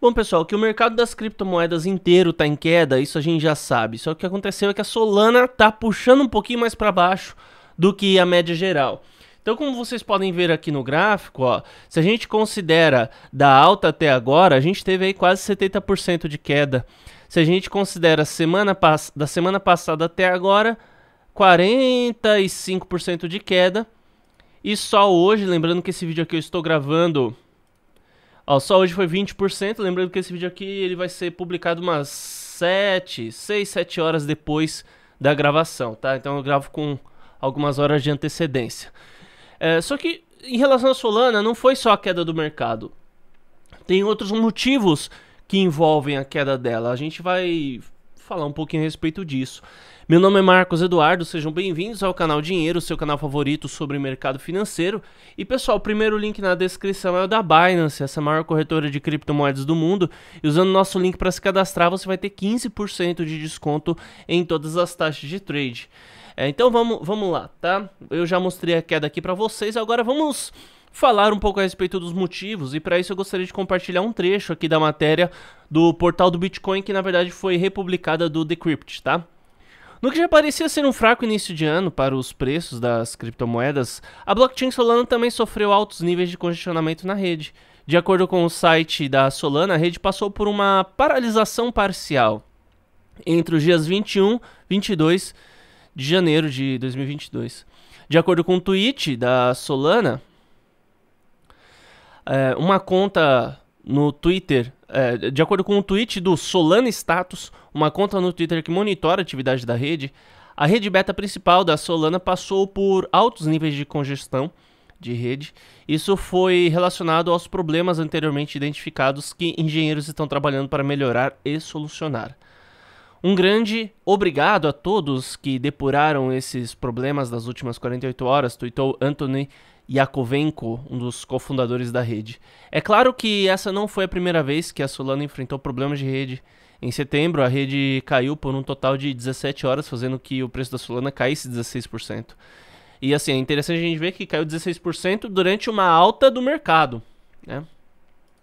Bom, pessoal, que o mercado das criptomoedas inteiro está em queda, isso a gente já sabe. Só que o que aconteceu é que a Solana está puxando um pouquinho mais para baixo do que a média geral. Então, como vocês podem ver aqui no gráfico, ó, se a gente considera da alta até agora, a gente teve aí quase 70% de queda. Se a gente considera semana da semana passada até agora, 45% de queda. E só hoje, lembrando que esse vídeo aqui eu estou gravando Ó, só hoje foi 20%, lembrando que esse vídeo aqui ele vai ser publicado umas 7, 6, 7 horas depois da gravação, tá? Então eu gravo com algumas horas de antecedência. É, só que em relação à Solana, não foi só a queda do mercado. Tem outros motivos que envolvem a queda dela. A gente vai falar um pouquinho a respeito disso. Meu nome é Marcos Eduardo, sejam bem-vindos ao canal Dinheiro, seu canal favorito sobre mercado financeiro. E pessoal, o primeiro link na descrição é o da Binance, essa maior corretora de criptomoedas do mundo. E usando o nosso link para se cadastrar, você vai ter 15% de desconto em todas as taxas de trade. É, então vamos, vamos lá, tá? Eu já mostrei a queda aqui para vocês, agora vamos falar um pouco a respeito dos motivos e para isso eu gostaria de compartilhar um trecho aqui da matéria do portal do Bitcoin que na verdade foi republicada do Decrypt, tá? No que já parecia ser um fraco início de ano para os preços das criptomoedas, a blockchain Solana também sofreu altos níveis de congestionamento na rede. De acordo com o site da Solana, a rede passou por uma paralisação parcial entre os dias 21, 22 de janeiro de 2022. De acordo com o um tweet da Solana, é, uma conta no Twitter, é, de acordo com o um tweet do Solana Status, uma conta no Twitter que monitora a atividade da rede, a rede beta principal da Solana passou por altos níveis de congestão de rede. Isso foi relacionado aos problemas anteriormente identificados que engenheiros estão trabalhando para melhorar e solucionar. Um grande obrigado a todos que depuraram esses problemas das últimas 48 horas, tuitou Anthony Yakovenko, um dos cofundadores da rede. É claro que essa não foi a primeira vez que a Solana enfrentou problemas de rede. Em setembro, a rede caiu por um total de 17 horas, fazendo que o preço da Solana caísse 16%. E assim, é interessante a gente ver que caiu 16% durante uma alta do mercado, né?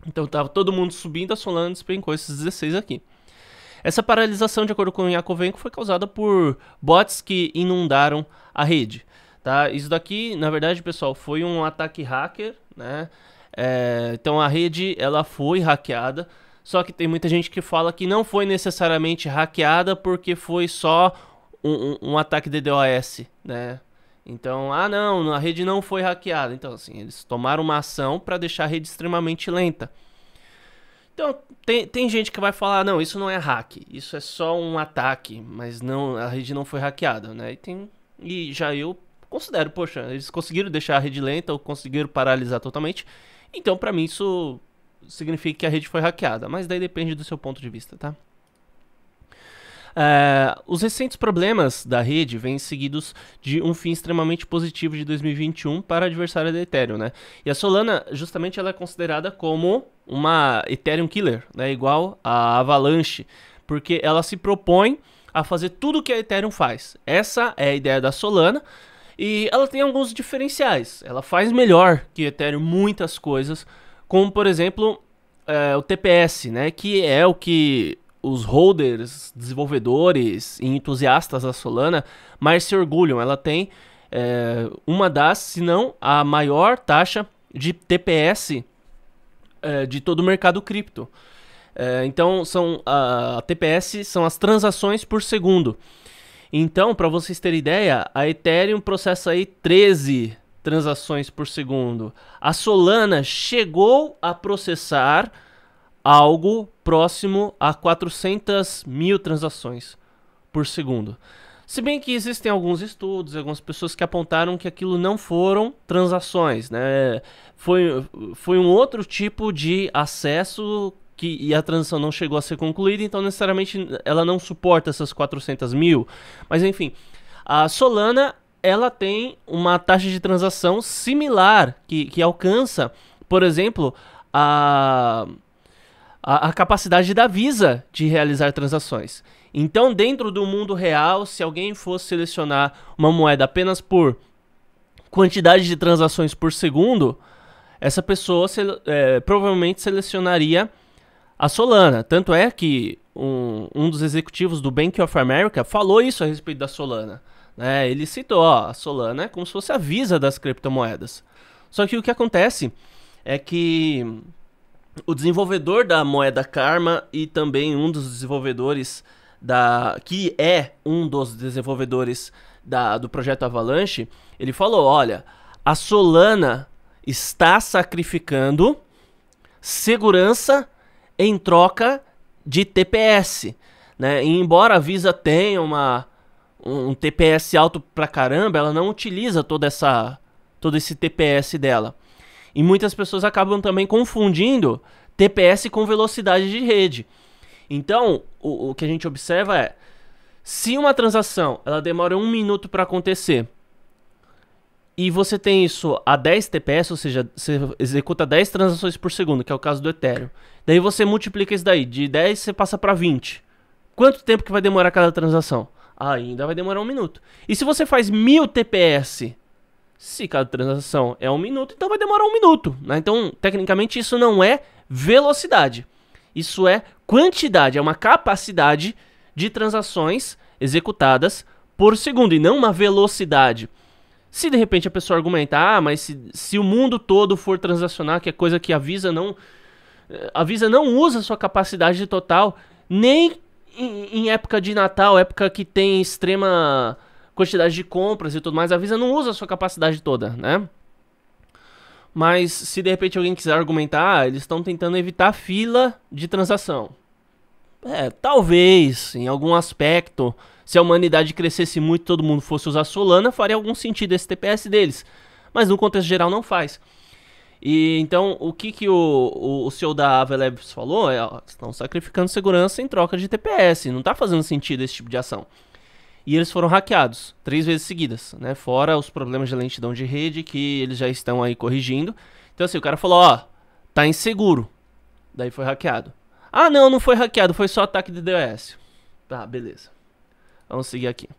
Então estava todo mundo subindo, a Solana despencou esses 16 aqui. Essa paralisação, de acordo com o Yakovenko, foi causada por bots que inundaram a rede. Tá? Isso daqui, na verdade, pessoal, foi um ataque hacker, né? É, então a rede ela foi hackeada, só que tem muita gente que fala que não foi necessariamente hackeada porque foi só um, um, um ataque de DOS, né? Então, ah não, a rede não foi hackeada. Então, assim, eles tomaram uma ação para deixar a rede extremamente lenta. Então, tem, tem gente que vai falar, não, isso não é hack, isso é só um ataque, mas não, a rede não foi hackeada, né? E, tem, e já eu considero, poxa, eles conseguiram deixar a rede lenta ou conseguiram paralisar totalmente, então para mim isso significa que a rede foi hackeada, mas daí depende do seu ponto de vista, tá? Ah, os recentes problemas da rede vêm seguidos de um fim extremamente positivo de 2021 para a adversária da Ethereum, né? E a Solana, justamente, ela é considerada como uma Ethereum Killer, né? Igual a Avalanche, porque ela se propõe a fazer tudo o que a Ethereum faz. Essa é a ideia da Solana. E ela tem alguns diferenciais. Ela faz melhor que Ethereum muitas coisas, como por exemplo é, o TPS, né? Que é o que os holders, desenvolvedores e entusiastas da Solana mais se orgulham. Ela tem é, uma das, se não a maior taxa de TPS é, de todo o mercado cripto. É, então, são a, a TPS são as transações por segundo. Então, para vocês terem ideia, a Ethereum processa aí 13 transações por segundo. A Solana chegou a processar algo próximo a 400 mil transações por segundo. Se bem que existem alguns estudos, algumas pessoas que apontaram que aquilo não foram transações, né? Foi, foi um outro tipo de acesso que, e a transação não chegou a ser concluída, então necessariamente ela não suporta essas 400 mil. Mas enfim, a Solana ela tem uma taxa de transação similar, que, que alcança, por exemplo, a a, a capacidade da Visa de realizar transações. Então, dentro do mundo real, se alguém fosse selecionar uma moeda apenas por quantidade de transações por segundo, essa pessoa se, é, provavelmente selecionaria a Solana. Tanto é que um, um, dos executivos do Bank of America falou isso a respeito da Solana. Né? Ele citou: ó, a Solana é como se fosse a Visa das criptomoedas. Só que o que acontece é que o desenvolvedor da moeda Karma e também um dos desenvolvedores da que é um dos desenvolvedores da, do projeto Avalanche, ele falou: "Olha, a Solana está sacrificando segurança em troca de TPS, né? E embora a Visa tenha uma um, um TPS alto pra caramba, ela não utiliza toda essa todo esse TPS dela. E muitas pessoas acabam também confundindo TPS com velocidade de rede. Então, o, o que a gente observa é, se uma transação ela demora um minuto para acontecer e você tem isso a 10 TPS, ou seja, você executa 10 transações por segundo, que é o caso do Ethereum. Daí você multiplica isso daí, de 10 você passa para 20. Quanto tempo que vai demorar cada transação? ainda vai demorar um minuto. E se você faz 1000 TPS se cada transação é um minuto, então vai demorar um minuto. Né? Então, tecnicamente, isso não é velocidade. Isso é quantidade, é uma capacidade de transações executadas por segundo e não uma velocidade. Se de repente a pessoa argumentar, ah, mas se, se o mundo todo for transacionar, que é coisa que a Visa não. Eh, a Visa não usa sua capacidade total, nem em, em época de Natal, época que tem extrema quantidade de compras e tudo mais. A Visa não usa a sua capacidade toda, né? Mas se de repente alguém quiser argumentar, ah, eles estão tentando evitar fila de transação. É, talvez, em algum aspecto, se a humanidade crescesse muito e todo mundo fosse usar Solana, faria algum sentido esse TPS deles. Mas no contexto geral não faz. E então, o que, que o, o, o CEO da Avelabs falou é, ó, estão sacrificando segurança em troca de TPS. Não está fazendo sentido esse tipo de ação. E eles foram hackeados três vezes seguidas, né? Fora os problemas de lentidão de rede que eles já estão aí corrigindo. Então assim, o cara falou, ó, tá inseguro. Daí foi hackeado. Ah, não, não foi hackeado, foi só ataque de DOS. Tá, beleza. Vamos seguir aqui.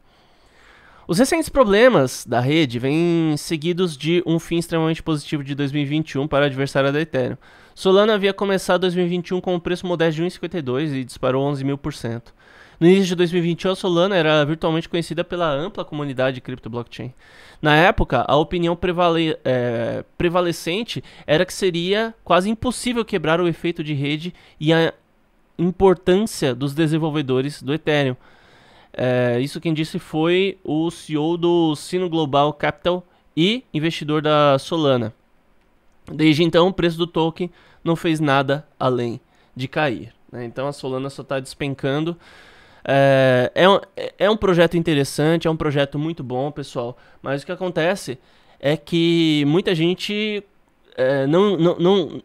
Os recentes problemas da rede vêm seguidos de um fim extremamente positivo de 2021 para a adversária da Ethereum. Solana havia começado 2021 com um preço modesto de 1,52 e disparou 11 mil por cento. No início de 2021, a Solana era virtualmente conhecida pela ampla comunidade cripto-blockchain. Na época, a opinião prevale é, prevalecente era que seria quase impossível quebrar o efeito de rede e a importância dos desenvolvedores do Ethereum. É, isso quem disse foi o CEO do Sino Global Capital e investidor da Solana. Desde então, o preço do token não fez nada além de cair. Né? Então a Solana só está despencando. É, é, um, é um projeto interessante, é um projeto muito bom, pessoal. Mas o que acontece é que muita gente é, não, não, não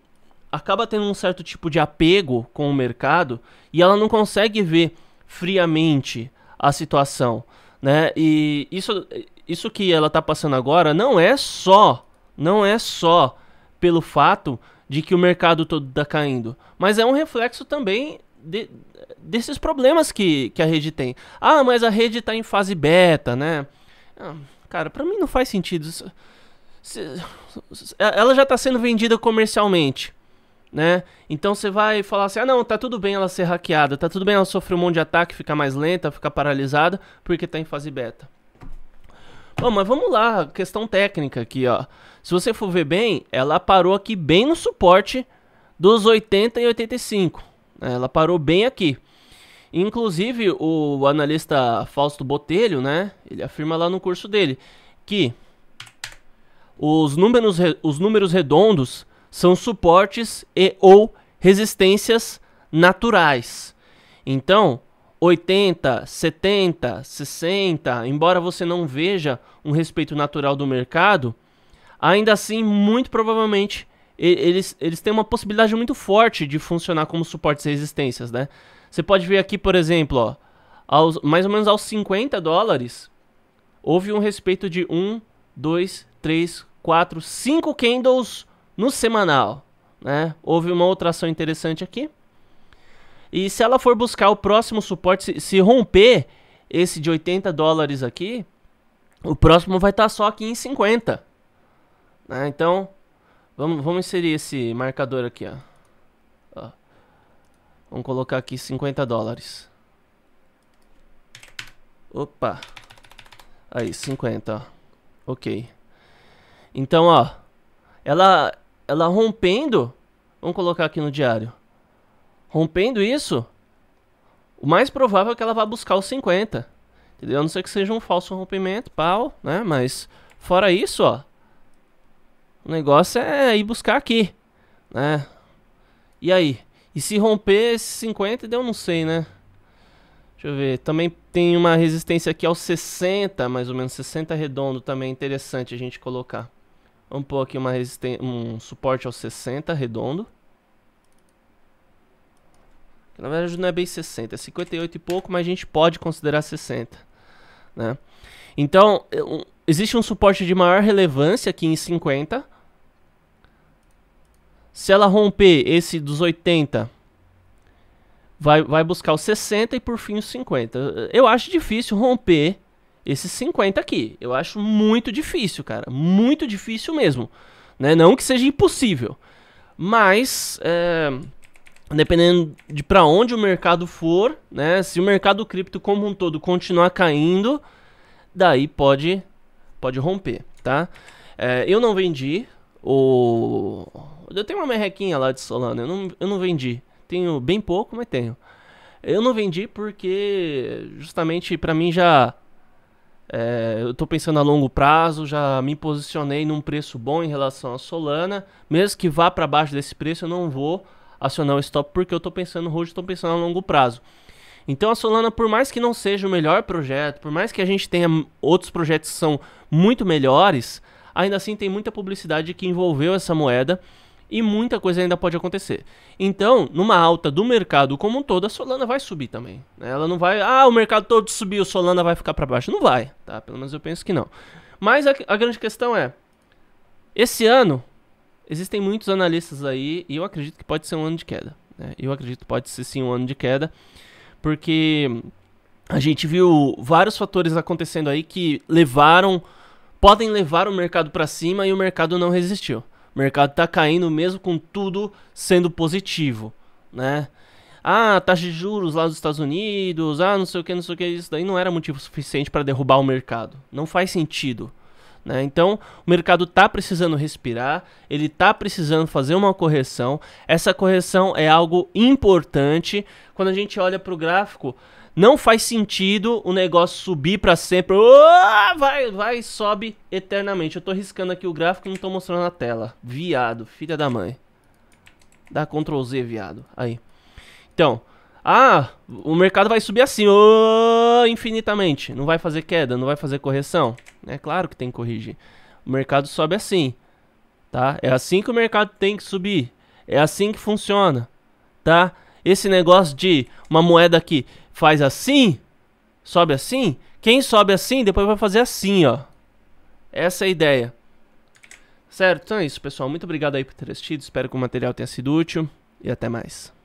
acaba tendo um certo tipo de apego com o mercado e ela não consegue ver friamente a situação, né? E isso, isso que ela está passando agora não é só, não é só pelo fato de que o mercado todo está caindo, mas é um reflexo também de, desses problemas que, que a rede tem. Ah, mas a rede está em fase beta, né? Ah, cara, para mim não faz sentido. ela já está sendo vendida comercialmente, né? Então você vai falar assim: ah, não, tá tudo bem ela ser hackeada, tá tudo bem ela sofrer um monte de ataque, ficar mais lenta, ficar paralisada, porque está em fase beta. Bom, mas vamos lá, questão técnica aqui, ó. Se você for ver bem, ela parou aqui bem no suporte dos 80 e 85. Ela parou bem aqui. Inclusive, o analista Fausto Botelho, né? Ele afirma lá no curso dele que os números, os números redondos são suportes e ou resistências naturais. Então, 80, 70, 60, embora você não veja um respeito natural do mercado, ainda assim, muito provavelmente eles, eles têm uma possibilidade muito forte de funcionar como suportes e resistências, né? Você pode ver aqui, por exemplo, ó, aos, mais ou menos aos 50 dólares, houve um respeito de 1, 2, 3, 4, 5 candles no semanal. Né? Houve uma outra ação interessante aqui. E se ela for buscar o próximo suporte, se, se romper esse de 80 dólares aqui, o próximo vai estar tá só aqui em 50. Né? Então, Vamos, vamos inserir esse marcador aqui, ó. ó. Vamos colocar aqui 50 dólares. Opa. Aí, 50, ó. Ok. Então, ó. Ela, ela rompendo... Vamos colocar aqui no diário. Rompendo isso, o mais provável é que ela vá buscar os 50. Entendeu? A não ser que seja um falso rompimento, pau, né? Mas fora isso, ó. O negócio é ir buscar aqui, né? E aí? E se romper esses 50, eu não sei, né? Deixa eu ver. Também tem uma resistência aqui aos 60, mais ou menos. 60 redondo também é interessante a gente colocar. Vamos pôr aqui uma um suporte aos 60 redondo. Na verdade não é bem 60, é 58 e pouco, mas a gente pode considerar 60. Né? Então, existe um suporte de maior relevância aqui em 50, se ela romper esse dos 80, vai, vai buscar os 60 e por fim os 50. Eu acho difícil romper esses 50 aqui. Eu acho muito difícil, cara. Muito difícil mesmo. Né? Não que seja impossível. Mas, é, dependendo de para onde o mercado for, né? se o mercado cripto como um todo continuar caindo, daí pode, pode romper, tá? É, eu não vendi, o... Eu tenho uma merrequinha lá de Solana, eu não, eu não vendi. Tenho bem pouco, mas tenho. Eu não vendi porque, justamente, para mim já. É, eu tô pensando a longo prazo, já me posicionei num preço bom em relação à Solana. Mesmo que vá para baixo desse preço, eu não vou acionar o stop porque eu tô pensando hoje, tô pensando a longo prazo. Então a Solana, por mais que não seja o melhor projeto, por mais que a gente tenha outros projetos que são muito melhores, Ainda assim, tem muita publicidade que envolveu essa moeda e muita coisa ainda pode acontecer. Então, numa alta do mercado como um todo, a Solana vai subir também. Né? Ela não vai, ah, o mercado todo subiu, Solana vai ficar para baixo. Não vai, tá? Pelo menos eu penso que não. Mas a, a, grande questão é, esse ano existem muitos analistas aí e eu acredito que pode ser um ano de queda. Né? Eu acredito que pode ser sim um ano de queda, porque a gente viu vários fatores acontecendo aí que levaram podem levar o mercado para cima e o mercado não resistiu. O mercado está caindo mesmo com tudo sendo positivo, né? Ah, taxa de juros lá dos Estados Unidos, ah, não sei o que, não sei o que, isso daí não era motivo suficiente para derrubar o mercado. Não faz sentido. Né? Então, o mercado está precisando respirar, ele está precisando fazer uma correção. Essa correção é algo importante. Quando a gente olha para o gráfico, não faz sentido o negócio subir para sempre. Oh, vai, vai, sobe eternamente. Eu tô riscando aqui o gráfico e não tô mostrando na tela. Viado, filha da mãe. Dá Ctrl Z, viado. Aí. Então, ah, o mercado vai subir assim, oh, infinitamente. Não vai fazer queda, não vai fazer correção. É claro que tem que corrigir. O mercado sobe assim, tá? É assim que o mercado tem que subir. É assim que funciona, tá? Esse negócio de uma moeda que faz assim, sobe assim, quem sobe assim, depois vai fazer assim, ó. Essa é a ideia. Certo? Então é isso, pessoal. Muito obrigado aí por ter assistido. Espero que o material tenha sido útil e até mais.